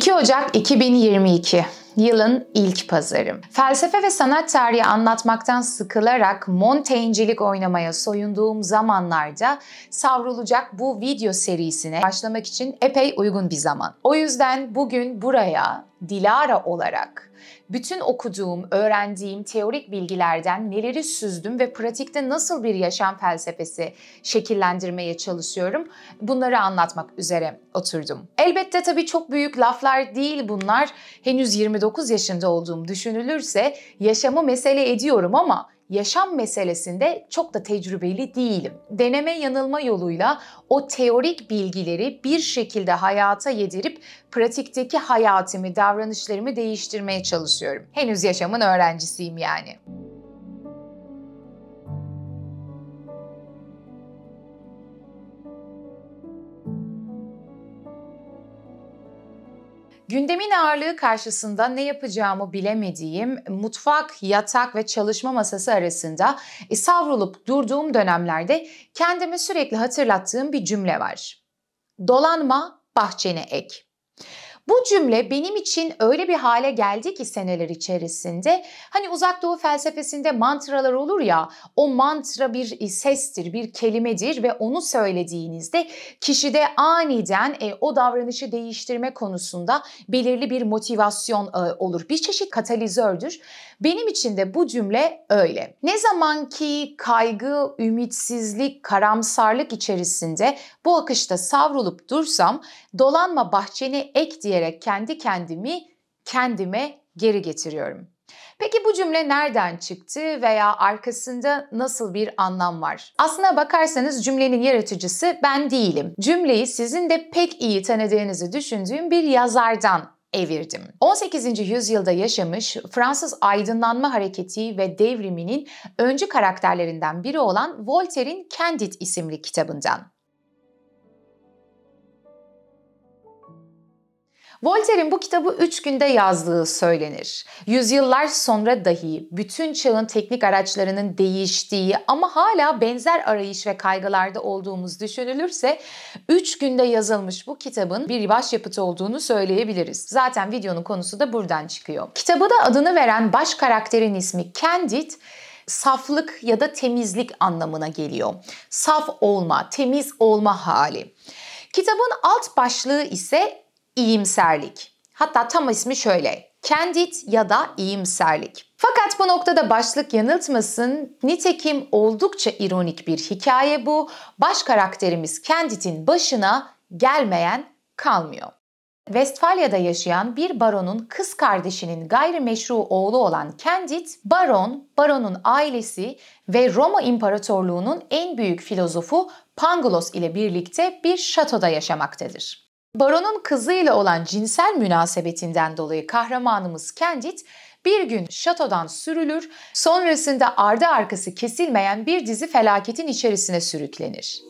2 Ocak 2022 Yılın ilk pazarı. Felsefe ve sanat tarihi anlatmaktan sıkılarak Montaigne'cilik oynamaya soyunduğum zamanlarda savrulacak bu video serisine başlamak için epey uygun bir zaman. O yüzden bugün buraya Dilara olarak bütün okuduğum, öğrendiğim teorik bilgilerden neleri süzdüm ve pratikte nasıl bir yaşam felsefesi şekillendirmeye çalışıyorum bunları anlatmak üzere oturdum. Elbette tabii çok büyük laflar değil bunlar. Henüz 29 yaşında olduğum düşünülürse yaşamı mesele ediyorum ama yaşam meselesinde çok da tecrübeli değilim. Deneme yanılma yoluyla o teorik bilgileri bir şekilde hayata yedirip pratikteki hayatımı, davranışlarımı değiştirmeye çalışıyorum. Henüz yaşamın öğrencisiyim yani. Gündemin ağırlığı karşısında ne yapacağımı bilemediğim mutfak, yatak ve çalışma masası arasında e, savrulup durduğum dönemlerde kendime sürekli hatırlattığım bir cümle var. Dolanma, bahçene ek. Bu cümle benim için öyle bir hale geldi ki seneler içerisinde hani uzak doğu felsefesinde mantralar olur ya o mantra bir e, sestir, bir kelimedir ve onu söylediğinizde kişide aniden e, o davranışı değiştirme konusunda belirli bir motivasyon e, olur. Bir çeşit katalizördür. Benim için de bu cümle öyle. Ne zaman ki kaygı, ümitsizlik, karamsarlık içerisinde bu akışta savrulup dursam dolanma bahçeni ek diye diyerek kendi kendimi kendime geri getiriyorum. Peki bu cümle nereden çıktı veya arkasında nasıl bir anlam var? Aslına bakarsanız cümlenin yaratıcısı ben değilim. Cümleyi sizin de pek iyi tanıdığınızı düşündüğüm bir yazardan evirdim. 18. yüzyılda yaşamış Fransız aydınlanma hareketi ve devriminin öncü karakterlerinden biri olan Voltaire'in Candide isimli kitabından. Voltaire'in bu kitabı 3 günde yazdığı söylenir. Yüzyıllar sonra dahi bütün çağın teknik araçlarının değiştiği ama hala benzer arayış ve kaygılarda olduğumuz düşünülürse 3 günde yazılmış bu kitabın bir başyapıt olduğunu söyleyebiliriz. Zaten videonun konusu da buradan çıkıyor. Kitabı da adını veren baş karakterin ismi Candid saflık ya da temizlik anlamına geliyor. Saf olma, temiz olma hali. Kitabın alt başlığı ise iyimserlik. Hatta tam ismi şöyle. Kendit ya da iyimserlik. Fakat bu noktada başlık yanıltmasın. Nitekim oldukça ironik bir hikaye bu. Baş karakterimiz Kendit'in başına gelmeyen kalmıyor. Westfalya'da yaşayan bir baronun kız kardeşinin gayrimeşru oğlu olan Candid, baron, baronun ailesi ve Roma İmparatorluğu'nun en büyük filozofu Pangulos ile birlikte bir şatoda yaşamaktadır. Baron'un kızıyla olan cinsel münasebetinden dolayı kahramanımız Candid bir gün şatodan sürülür, sonrasında ardı arkası kesilmeyen bir dizi felaketin içerisine sürüklenir.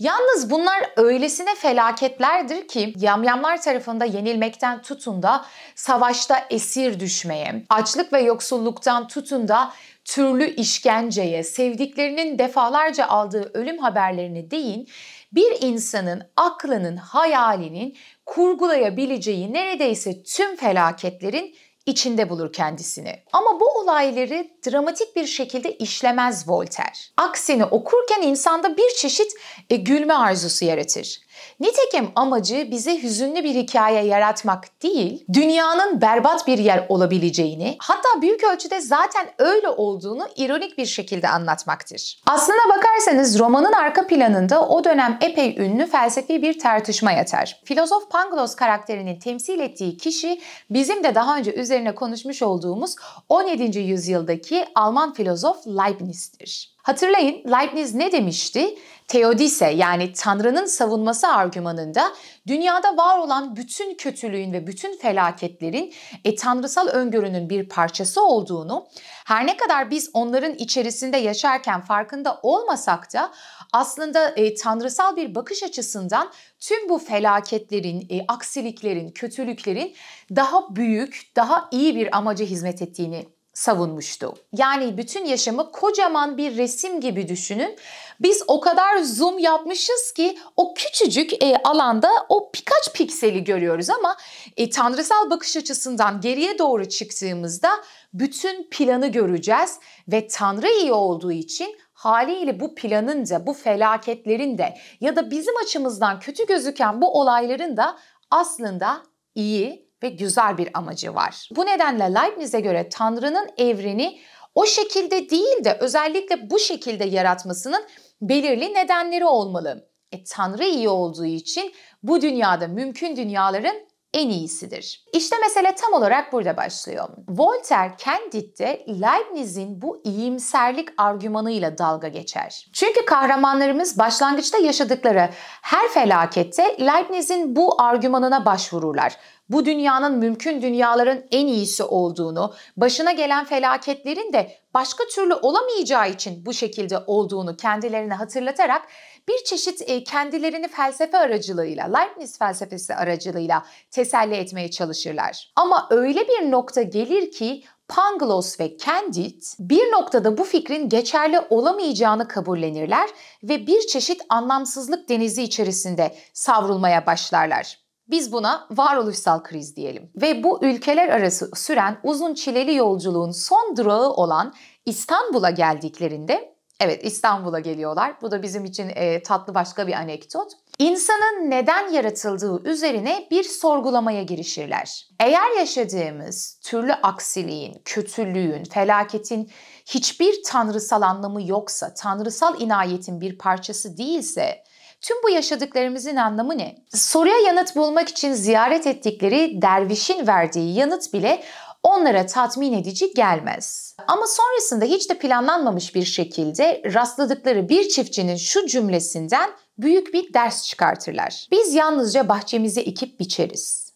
Yalnız bunlar öylesine felaketlerdir ki yamyamlar tarafında yenilmekten tutun da savaşta esir düşmeye, açlık ve yoksulluktan tutun da türlü işkenceye, sevdiklerinin defalarca aldığı ölüm haberlerini deyin, bir insanın aklının, hayalinin kurgulayabileceği neredeyse tüm felaketlerin içinde bulur kendisini. Ama bu olayları dramatik bir şekilde işlemez Voltaire. Aksine okurken insanda bir çeşit e, gülme arzusu yaratır. Nitekim amacı bize hüzünlü bir hikaye yaratmak değil, dünyanın berbat bir yer olabileceğini, hatta büyük ölçüde zaten öyle olduğunu ironik bir şekilde anlatmaktır. Aslına bakarsanız romanın arka planında o dönem epey ünlü felsefi bir tartışma yatar. Filozof Pangloss karakterini temsil ettiği kişi bizim de daha önce üzerine konuşmuş olduğumuz 17. yüzyıldaki Alman filozof Leibniz'dir. Hatırlayın Leibniz ne demişti? Teodise yani Tanrı'nın savunması argümanında dünyada var olan bütün kötülüğün ve bütün felaketlerin e, tanrısal öngörünün bir parçası olduğunu, her ne kadar biz onların içerisinde yaşarken farkında olmasak da aslında e, tanrısal bir bakış açısından tüm bu felaketlerin, e, aksiliklerin, kötülüklerin daha büyük, daha iyi bir amaca hizmet ettiğini savunmuştu. Yani bütün yaşamı kocaman bir resim gibi düşünün. Biz o kadar zoom yapmışız ki o küçücük e, alanda o birkaç pikseli görüyoruz ama e, tanrısal bakış açısından geriye doğru çıktığımızda bütün planı göreceğiz ve Tanrı iyi olduğu için haliyle bu planın da bu felaketlerin de ya da bizim açımızdan kötü gözüken bu olayların da aslında iyi ve güzel bir amacı var. Bu nedenle Leibniz'e göre Tanrı'nın evreni o şekilde değil de özellikle bu şekilde yaratmasının belirli nedenleri olmalı. E, Tanrı iyi olduğu için bu dünyada mümkün dünyaların en iyisidir. İşte mesele tam olarak burada başlıyor. Voltaire Candid'de Leibniz'in bu iyimserlik argümanıyla dalga geçer. Çünkü kahramanlarımız başlangıçta yaşadıkları her felakette Leibniz'in bu argümanına başvururlar bu dünyanın mümkün dünyaların en iyisi olduğunu, başına gelen felaketlerin de başka türlü olamayacağı için bu şekilde olduğunu kendilerine hatırlatarak bir çeşit e, kendilerini felsefe aracılığıyla, Leibniz felsefesi aracılığıyla teselli etmeye çalışırlar. Ama öyle bir nokta gelir ki Pangloss ve Candide bir noktada bu fikrin geçerli olamayacağını kabullenirler ve bir çeşit anlamsızlık denizi içerisinde savrulmaya başlarlar. Biz buna varoluşsal kriz diyelim. Ve bu ülkeler arası süren uzun çileli yolculuğun son durağı olan İstanbul'a geldiklerinde Evet İstanbul'a geliyorlar. Bu da bizim için e, tatlı başka bir anekdot. İnsanın neden yaratıldığı üzerine bir sorgulamaya girişirler. Eğer yaşadığımız türlü aksiliğin, kötülüğün, felaketin hiçbir tanrısal anlamı yoksa, tanrısal inayetin bir parçası değilse Tüm bu yaşadıklarımızın anlamı ne? Soruya yanıt bulmak için ziyaret ettikleri dervişin verdiği yanıt bile onlara tatmin edici gelmez. Ama sonrasında hiç de planlanmamış bir şekilde rastladıkları bir çiftçinin şu cümlesinden büyük bir ders çıkartırlar. Biz yalnızca bahçemizi ekip biçeriz.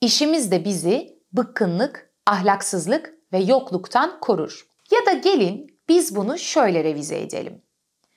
İşimiz de bizi bıkkınlık, ahlaksızlık ve yokluktan korur. Ya da gelin biz bunu şöyle revize edelim.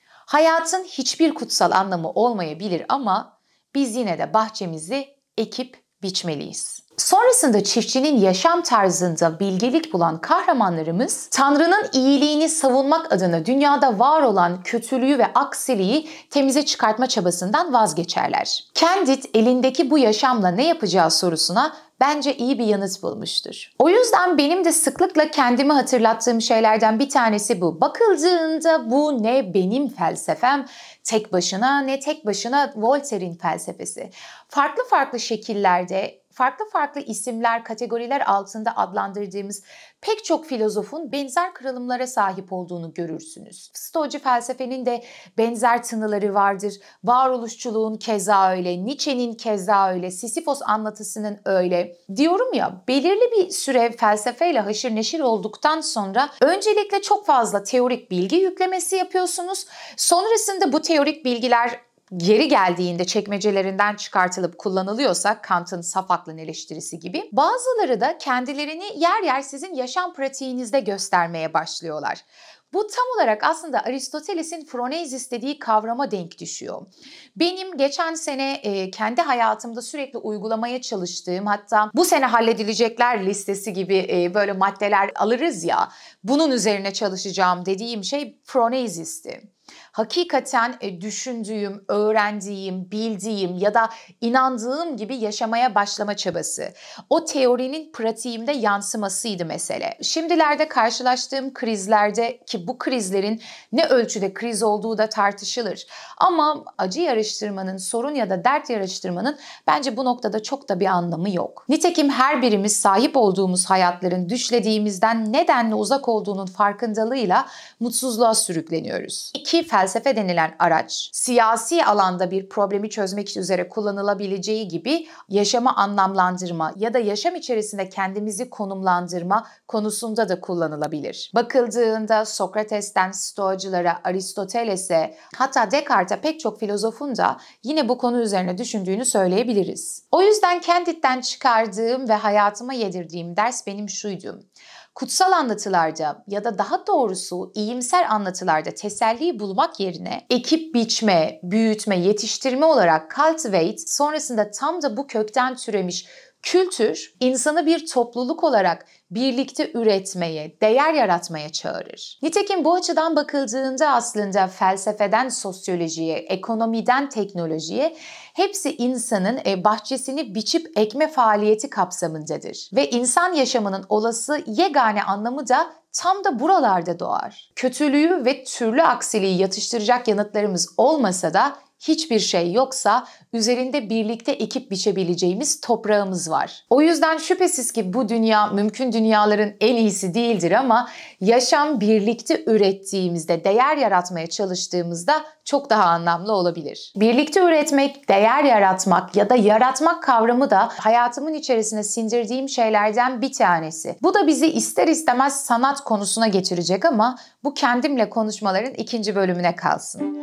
Hayatın hiçbir kutsal anlamı olmayabilir ama biz yine de bahçemizi ekip biçmeliyiz. Sonrasında çiftçinin yaşam tarzında bilgelik bulan kahramanlarımız Tanrı'nın iyiliğini savunmak adına dünyada var olan kötülüğü ve aksiliği temize çıkartma çabasından vazgeçerler. Kendit elindeki bu yaşamla ne yapacağı sorusuna bence iyi bir yanıt bulmuştur. O yüzden benim de sıklıkla kendimi hatırlattığım şeylerden bir tanesi bu. Bakıldığında bu ne benim felsefem tek başına ne tek başına Voltaire'in felsefesi. Farklı farklı şekillerde farklı farklı isimler, kategoriler altında adlandırdığımız pek çok filozofun benzer kırılımlara sahip olduğunu görürsünüz. Stoacı felsefenin de benzer tınıları vardır. Varoluşçuluğun keza öyle, Nietzsche'nin keza öyle, Sisyphos anlatısının öyle. Diyorum ya belirli bir süre felsefeyle haşır neşir olduktan sonra öncelikle çok fazla teorik bilgi yüklemesi yapıyorsunuz. Sonrasında bu teorik bilgiler geri geldiğinde çekmecelerinden çıkartılıp kullanılıyorsa Kant'ın saf aklın eleştirisi gibi bazıları da kendilerini yer yer sizin yaşam pratiğinizde göstermeye başlıyorlar. Bu tam olarak aslında Aristoteles'in phronesis istediği kavrama denk düşüyor. Benim geçen sene e, kendi hayatımda sürekli uygulamaya çalıştığım hatta bu sene halledilecekler listesi gibi e, böyle maddeler alırız ya bunun üzerine çalışacağım dediğim şey phronesisti hakikaten e, düşündüğüm, öğrendiğim, bildiğim ya da inandığım gibi yaşamaya başlama çabası. O teorinin pratiğimde yansımasıydı mesele. Şimdilerde karşılaştığım krizlerde ki bu krizlerin ne ölçüde kriz olduğu da tartışılır. Ama acı yarıştırmanın, sorun ya da dert yarıştırmanın bence bu noktada çok da bir anlamı yok. Nitekim her birimiz sahip olduğumuz hayatların düşlediğimizden nedenle uzak olduğunun farkındalığıyla mutsuzluğa sürükleniyoruz. İki fel felsefe denilen araç siyasi alanda bir problemi çözmek üzere kullanılabileceği gibi yaşama anlamlandırma ya da yaşam içerisinde kendimizi konumlandırma konusunda da kullanılabilir. Bakıldığında Sokrates'ten Stoacılara, Aristoteles'e hatta Descartes'e pek çok filozofun da yine bu konu üzerine düşündüğünü söyleyebiliriz. O yüzden Candid'den çıkardığım ve hayatıma yedirdiğim ders benim şuydu kutsal anlatılarda ya da daha doğrusu iyimser anlatılarda teselli bulmak yerine ekip biçme, büyütme, yetiştirme olarak cultivate sonrasında tam da bu kökten türemiş Kültür insanı bir topluluk olarak birlikte üretmeye, değer yaratmaya çağırır. Nitekim bu açıdan bakıldığında aslında felsefeden sosyolojiye, ekonomiden teknolojiye hepsi insanın e, bahçesini biçip ekme faaliyeti kapsamındadır. Ve insan yaşamının olası yegane anlamı da tam da buralarda doğar. Kötülüğü ve türlü aksiliği yatıştıracak yanıtlarımız olmasa da hiçbir şey yoksa üzerinde birlikte ekip biçebileceğimiz toprağımız var. O yüzden şüphesiz ki bu dünya mümkün dünyaların en iyisi değildir ama yaşam birlikte ürettiğimizde, değer yaratmaya çalıştığımızda çok daha anlamlı olabilir. Birlikte üretmek, değer yaratmak ya da yaratmak kavramı da hayatımın içerisine sindirdiğim şeylerden bir tanesi. Bu da bizi ister istemez sanat konusuna getirecek ama bu kendimle konuşmaların ikinci bölümüne kalsın.